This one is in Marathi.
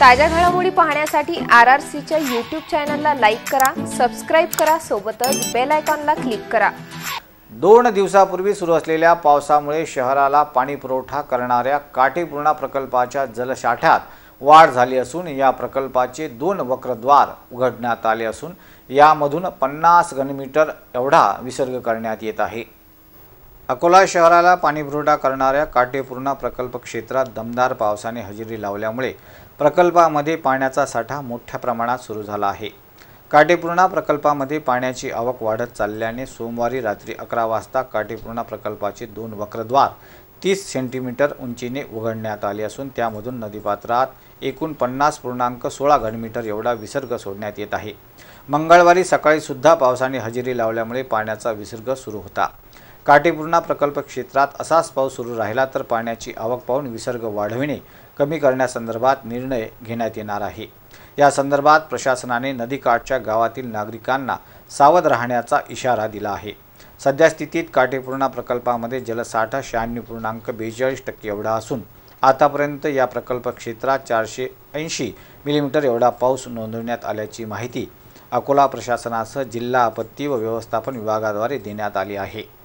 ताज्या घडामोडी पाहण्यासाठी आर आर सीच्या यूट्यूब चॅनलला लाईक करा सबस्क्राईब करा सोबतच बेल आयकॉनला क्लिक करा दोन दिवसापूर्वी सुरू असलेल्या पावसामुळे शहराला पाणीपुरवठा करणाऱ्या काटेपूर्णा प्रकल्पाच्या जलशाठ्यात वाढ झाली असून या प्रकल्पाचे दोन वक्रद्वार उघडण्यात आले असून यामधून पन्नास घनमीटर एवढा विसर्ग करण्यात येत आहे अकोला शहराला पाणीपुरवठा करणाऱ्या काटेपूर्णा प्रकल्प क्षेत्रात दमदार पावसाने हजेरी लावल्यामुळे प्रकल्पामध्ये पाण्याचा साठा मोठ्या प्रमाणात सुरू झाला आहे काटेपूर्णा प्रकल्पामध्ये पाण्याची आवक वाढत चालल्याने सोमवारी रात्री अकरा वाजता काटेपूर्णा प्रकल्पाचे दोन वक्रद्वार तीस सेंटीमीटर उंचीने उघडण्यात आले असून त्यामधून नदीपात्रात एकूण पन्नास पूर्णांक सोळा घनमीटर एवढा विसर्ग सोडण्यात येत आहे मंगळवारी सकाळीसुद्धा पावसाने हजेरी लावल्यामुळे पाण्याचा विसर्ग सुरू होता काटेपूर्णा प्रकल्प क्षेत्रात असाच पाऊस सुरू राहिला तर पाण्याची आवक पाहून विसर्ग वाढविणे कमी करण्यासंदर्भात निर्णय घेण्यात येणार आहे या संदर्भात प्रशासनाने नदीकाठच्या गावातील नागरिकांना सावध राहण्याचा इशारा दिला आहे सध्या स्थितीत काटेपूर्णा प्रकल्पामध्ये जलसाठा शहाण्णव पूर्णांक बेचाळीस टक्के एवढा असून आतापर्यंत या प्रकल्प क्षेत्रात चारशे ऐंशी मिलीमीटर एवढा पाऊस नोंदवण्यात आल्याची माहिती अकोला प्रशासनासह जिल्हा आपत्ती व व्यवस्थापन विभागाद्वारे देण्यात आली आहे